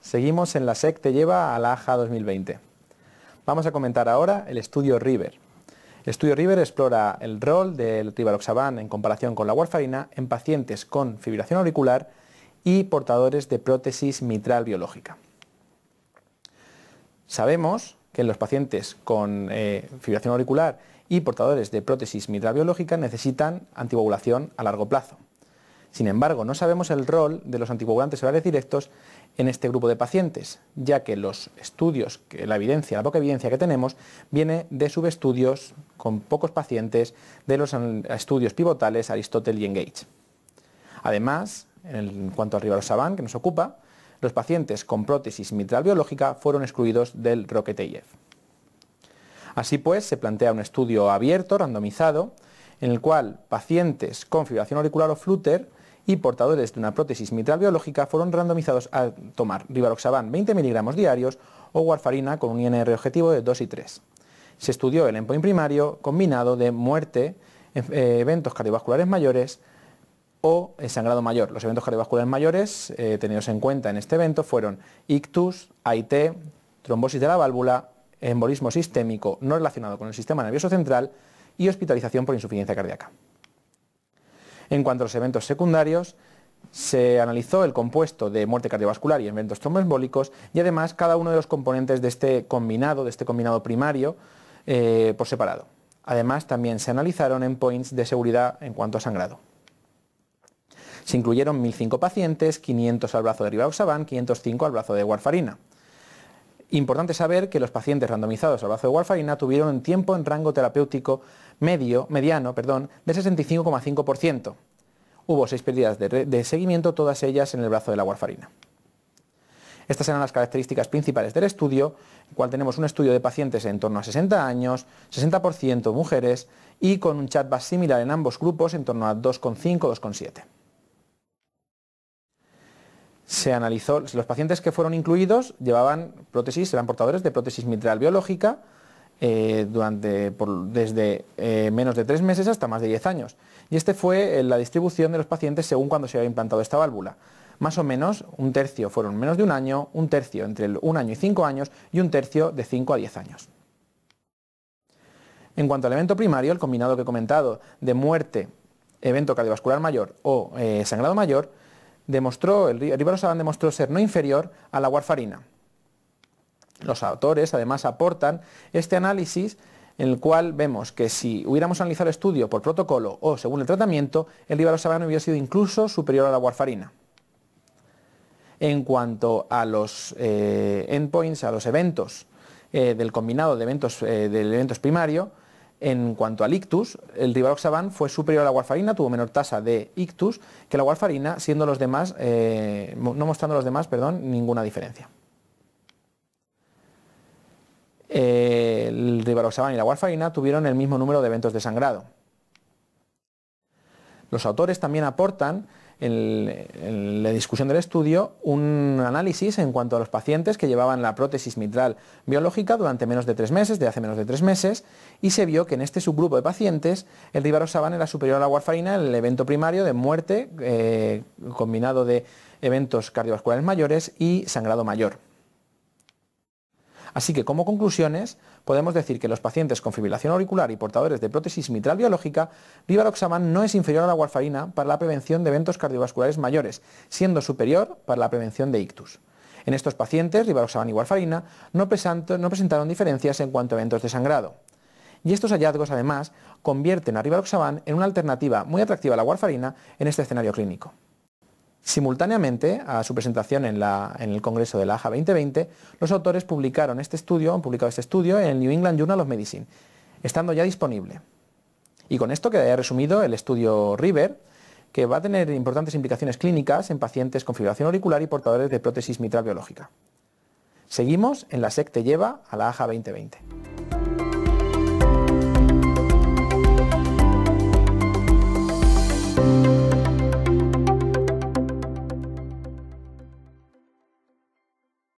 Seguimos en la SEC te lleva a la AJA 2020. Vamos a comentar ahora el estudio River. El estudio River explora el rol del rivaroxaban en comparación con la warfarina en pacientes con fibrilación auricular y portadores de prótesis mitral biológica. Sabemos que los pacientes con eh, fibrilación auricular y portadores de prótesis mitral biológica necesitan anticoagulación a largo plazo. Sin embargo, no sabemos el rol de los anticoagulantes orales directos en este grupo de pacientes, ya que los estudios, la evidencia, la poca evidencia que tenemos, viene de subestudios con pocos pacientes de los estudios pivotales Aristotle y Engage. Además, en cuanto al Sabán, que nos ocupa, los pacientes con prótesis mitral biológica fueron excluidos del Roqueteyev. Así pues, se plantea un estudio abierto, randomizado, en el cual pacientes con fibrilación auricular o flúter y portadores de una prótesis mitral biológica fueron randomizados a tomar rivaroxaban 20 miligramos diarios o warfarina con un INR objetivo de 2 y 3. Se estudió el endpoint primario combinado de muerte, eh, eventos cardiovasculares mayores o sangrado mayor. Los eventos cardiovasculares mayores eh, tenidos en cuenta en este evento fueron ictus, AIT, trombosis de la válvula, embolismo sistémico no relacionado con el sistema nervioso central y hospitalización por insuficiencia cardíaca. En cuanto a los eventos secundarios, se analizó el compuesto de muerte cardiovascular y eventos tromboembólicos y además cada uno de los componentes de este combinado, de este combinado primario, eh, por separado. Además, también se analizaron en points de seguridad en cuanto a sangrado. Se incluyeron 1.005 pacientes, 500 al brazo de Rivaroxaban, 505 al brazo de Warfarina. Importante saber que los pacientes randomizados al brazo de Warfarina tuvieron un tiempo en rango terapéutico medio, mediano perdón, de 65,5% hubo seis pérdidas de, seguimiento, todas ellas en el brazo de la warfarina. Estas eran las características principales del estudio, en el cual tenemos un estudio de pacientes en torno a 60 años, 60% mujeres y con un chatbot similar en ambos grupos en torno a 2,5-2,7. Se analizó, los pacientes que fueron incluidos llevaban prótesis, eran portadores de prótesis mitral biológica, eh, durante, desde eh, menos de tres meses hasta más de diez años. Y este fue eh, la distribución de los pacientes según cuando se había implantado esta válvula. Más o menos un tercio fueron menos de un año, un tercio entre un año y cinco años y un tercio de cinco a diez años. En cuanto al evento primario, el combinado que he comentado de muerte, evento cardiovascular mayor o sangrado mayor, demostró, el ribarosaban demostró ser no inferior a la warfarina los autores además aportan este análisis en el cual vemos que si hubiéramos analizado el estudio por protocolo o según el tratamiento, el rivaroxabano hubiera sido incluso superior a la warfarina. En cuanto a los eh, endpoints, a los eventos eh, del combinado de eventos, eh, del eventos primario, en cuanto al ictus, el rivaroxaban fue superior a la warfarina, tuvo menor tasa de ictus que la warfarina, siendo los demás, no mostrando los demás, perdón, ninguna diferencia el rivaroxaban y la warfarina tuvieron el mismo número de eventos de sangrado. Los autores también aportan en, la discusión del estudio un análisis en cuanto a los pacientes que llevaban la prótesis mitral biológica durante menos de tres meses, de hace menos de tres meses, y se vio que en este subgrupo de pacientes el rivaroxaban era superior a la warfarina en el evento primario de muerte eh, combinado de eventos cardiovasculares mayores y sangrado mayor. Así que como conclusiones podemos decir que los pacientes con fibrilación auricular y portadores de prótesis mitral biológica, Rivaroxaban no es inferior a la warfarina para la prevención de eventos cardiovasculares mayores, siendo superior para la prevención de ictus. En estos pacientes, Rivaroxaban y warfarina no presentaron diferencias en cuanto a eventos de sangrado. Y estos hallazgos además convierten a Rivaroxaban en una alternativa muy atractiva a la warfarina en este escenario clínico. Simultáneamente a su presentación en, el Congreso de la AJA 2020, los autores publicaron este estudio, han publicado este estudio en el New England Journal of Medicine, estando ya disponible. Y con esto quedaría resumido el estudio River, que va a tener importantes implicaciones clínicas en pacientes con fibrilación auricular y portadores de prótesis mitral biológica. Seguimos en la SEC te lleva a la AJA 2020.